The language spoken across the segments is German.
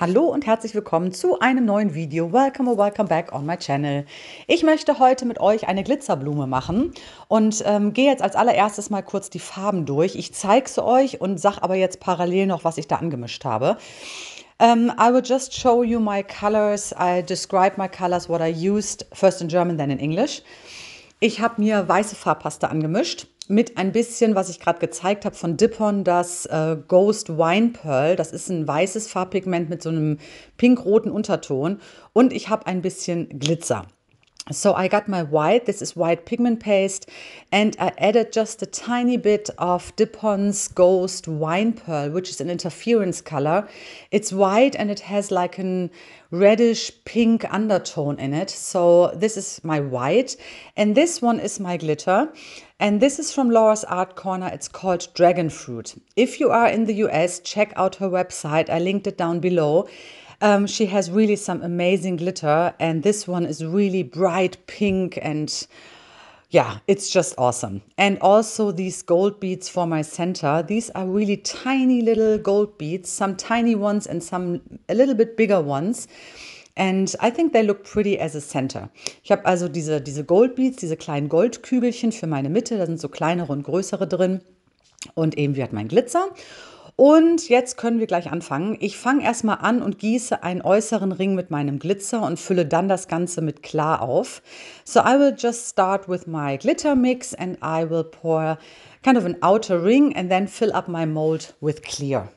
Hallo und herzlich willkommen zu einem neuen Video. Welcome or welcome back on my channel. Ich möchte heute mit euch eine Glitzerblume machen und ähm, gehe jetzt als allererstes mal kurz die Farben durch. Ich zeige es euch und sage aber jetzt parallel noch, was ich da angemischt habe. Um, ähm, I will just show you my colors. I describe my colors, what I used, first in German, then in English. Ich habe mir weiße Farbpaste angemischt mit ein bisschen, was ich gerade gezeigt habe von Dippon, das äh, Ghost Wine Pearl. Das ist ein weißes Farbpigment mit so einem pink-roten Unterton. Und ich habe ein bisschen Glitzer. So I got my white, this is white pigment paste, and I added just a tiny bit of Dipon's Ghost Wine Pearl, which is an interference color. It's white and it has like a reddish pink undertone in it. So this is my white. And this one is my glitter. And this is from Laura's Art Corner. It's called Dragon Fruit. If you are in the US, check out her website. I linked it down below. Um, she has really some amazing glitter, and this one is really bright pink and yeah, it's just awesome. And also these gold beads for my center. These are really tiny little gold beads, some tiny ones and some a little bit bigger ones. And I think they look pretty as a center. Ich habe also diese, diese Gold Beads, diese kleinen Goldkügelchen für meine Mitte. Da sind so kleinere und größere drin. Und eben wie hat mein Glitzer. Und jetzt können wir gleich anfangen. Ich fange erstmal an und gieße einen äußeren Ring mit meinem Glitzer und fülle dann das Ganze mit klar auf. So I will just start with my glitter mix and I will pour kind of an outer ring and then fill up my mold with clear.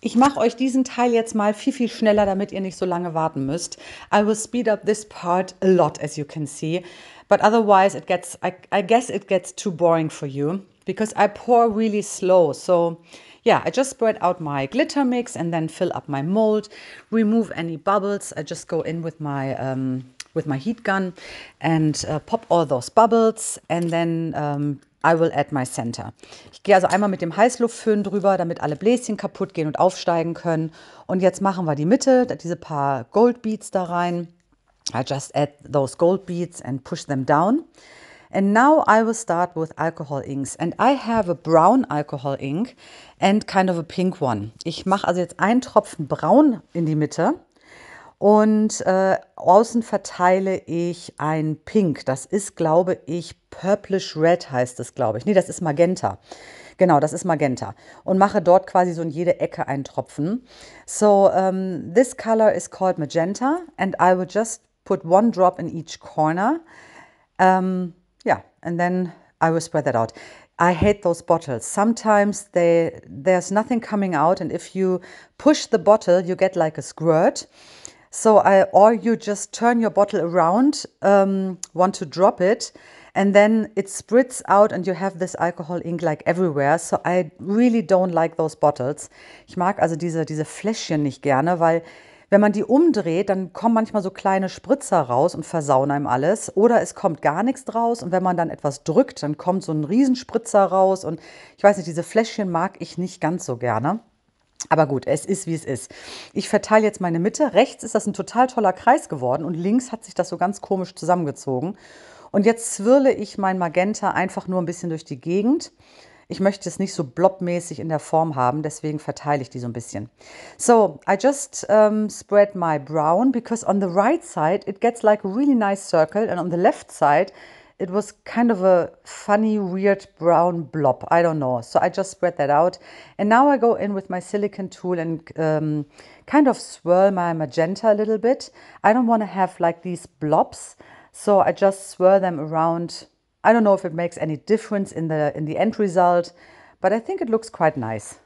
Ich mache euch diesen Teil jetzt mal viel, viel schneller, damit ihr nicht so lange warten müsst. I will speed up this part a lot, as you can see. But otherwise, it gets, I, I guess it gets too boring for you because I pour really slow. So yeah, I just spread out my glitter mix and then fill up my mold, remove any bubbles. I just go in with my um, with my heat gun and uh, pop all those bubbles and then um, I will add my center. Ich gehe also einmal mit dem Heißluftföhn drüber, damit alle Bläschen kaputt gehen und aufsteigen können. Und jetzt machen wir die Mitte, diese paar Gold Beads da rein. I just add those gold beads and push them down. And now I will start with alcohol inks. And I have a brown alcohol ink and kind of a pink one. Ich mache also jetzt einen Tropfen braun in die Mitte und äh, außen verteile ich ein Pink. Das ist, glaube ich, Purplish Red heißt es, glaube ich. Nee, das ist Magenta. Genau, das ist Magenta. Und mache dort quasi so in jede Ecke einen Tropfen. So, um, ähm, this color is called Magenta and I will just put one drop in each corner. Um, ähm, yeah, and then I will spread that out. I hate those bottles. Sometimes they there's nothing coming out, and if you push the bottle, you get like a squirt. So I or you just turn your bottle around, um, want to drop it, and then it spritz out, and you have this alcohol ink like everywhere. So I really don't like those bottles. Ich mag also diese diese Fläschchen nicht gerne, weil Wenn man die umdreht, dann kommen manchmal so kleine Spritzer raus und versauen einem alles. Oder es kommt gar nichts draus und wenn man dann etwas drückt, dann kommt so ein Riesenspritzer raus. Und ich weiß nicht, diese Fläschchen mag ich nicht ganz so gerne. Aber gut, es ist wie es ist. Ich verteile jetzt meine Mitte. Rechts ist das ein total toller Kreis geworden und links hat sich das so ganz komisch zusammengezogen. Und jetzt zwirle ich mein Magenta einfach nur ein bisschen durch die Gegend. Ich möchte es nicht so blobmäßig in der Form haben, deswegen verteile ich die so ein bisschen. So, I just um, spread my brown because on the right side it gets like a really nice circle and on the left side it was kind of a funny, weird brown blob. I don't know. So I just spread that out. And now I go in with my silicon tool and um, kind of swirl my magenta a little bit. I don't want to have like these blobs. So I just swirl them around I don't know if it makes any difference in the, in the end result, but I think it looks quite nice.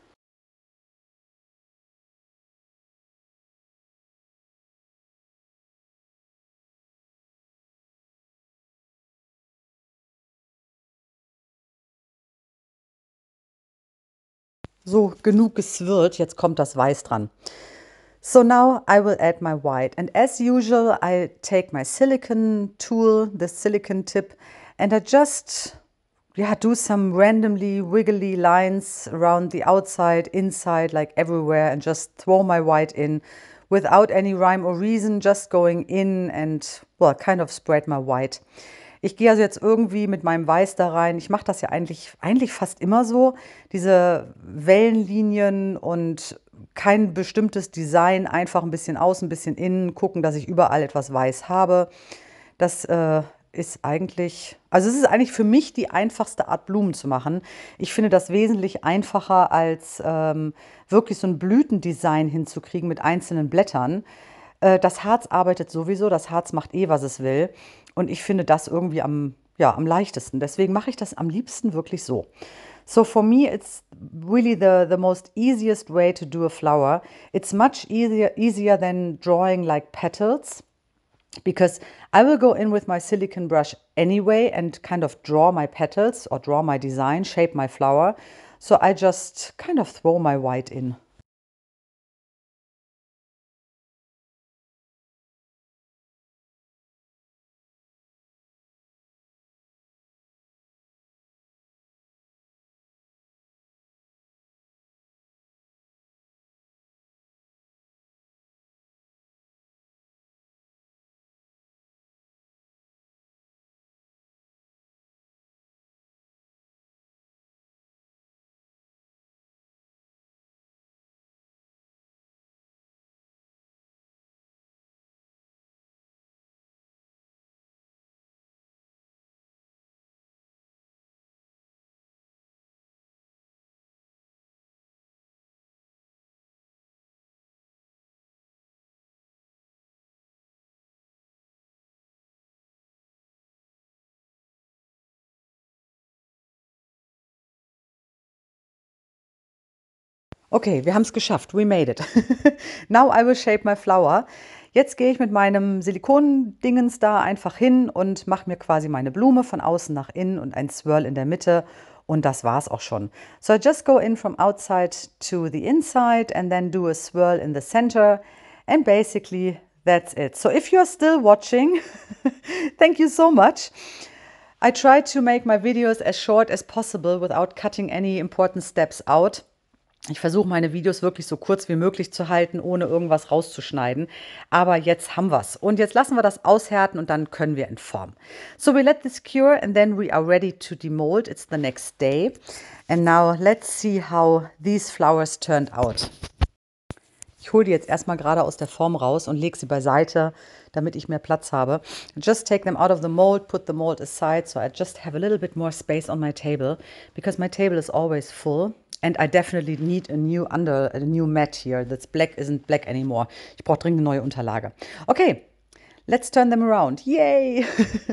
So, genug geswirrt, jetzt kommt das Weiß dran. So now I will add my white and as usual I take my silicon tool, the silicon tip, And I just yeah, do some randomly wiggly lines around the outside, inside, like everywhere, and just throw my white in without any rhyme or reason, just going in and, well, kind of spread my white. Ich gehe also jetzt irgendwie mit meinem Weiß da rein. Ich mache das ja eigentlich, eigentlich fast immer so. Diese Wellenlinien und kein bestimmtes Design, einfach ein bisschen aus, ein bisschen innen, gucken, dass ich überall etwas Weiß habe. Das äh, ist eigentlich, also es ist eigentlich für mich die einfachste Art Blumen zu machen. Ich finde das wesentlich einfacher als ähm, wirklich so ein Blütendesign hinzukriegen mit einzelnen Blättern. Äh, das Harz arbeitet sowieso, das Harz macht eh, was es will. Und ich finde das irgendwie am, ja, am leichtesten. Deswegen mache ich das am liebsten wirklich so. So for me, it's really the, the most easiest way to do a flower. It's much easier, easier than drawing like petals. because I will go in with my silicon brush anyway and kind of draw my petals or draw my design, shape my flower. So I just kind of throw my white in. Okay, wir haben es geschafft. We made it. Now I will shape my flower. Jetzt gehe ich mit meinem Silikon-Dingens da einfach hin und mache mir quasi meine Blume von außen nach innen und ein Swirl in der Mitte. Und das war's auch schon. So I just go in from outside to the inside and then do a swirl in the center. And basically that's it. So if you're still watching, thank you so much. I try to make my videos as short as possible without cutting any important steps out. Ich versuche meine Videos wirklich so kurz wie möglich zu halten, ohne irgendwas rauszuschneiden. Aber jetzt haben wir es. Und jetzt lassen wir das aushärten und dann können wir in Form. So we let this cure and then we are ready to demold. It's the next day. And now let's see how these flowers turned out. Ich hole die jetzt erstmal gerade aus der Form raus und lege sie beiseite, damit ich mehr Platz habe. Just take them out of the mold, put the mold aside, so I just have a little bit more space on my table, because my table is always full. And I definitely need a new under a new mat here. That's black isn't black anymore. Ich brauche dringend eine neue Unterlage. Okay. Let's turn them around. Yay!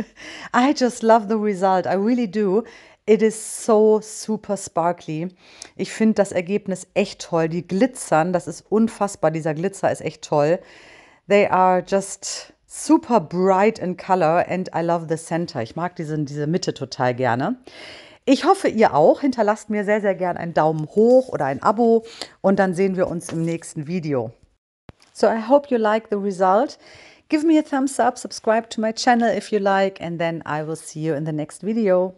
I just love the result. I really do. It is so super sparkly. Ich finde das Ergebnis echt toll. Die glitzern, das ist unfassbar. Dieser Glitzer ist echt toll. They are just super bright in color and I love the center. Ich mag diese, diese Mitte total gerne. Ich hoffe, ihr auch. Hinterlasst mir sehr, sehr gern einen Daumen hoch oder ein Abo und dann sehen wir uns im nächsten Video. So I hope you like the result. Give me a thumbs up, subscribe to my channel if you like, and then I will see you in the next video.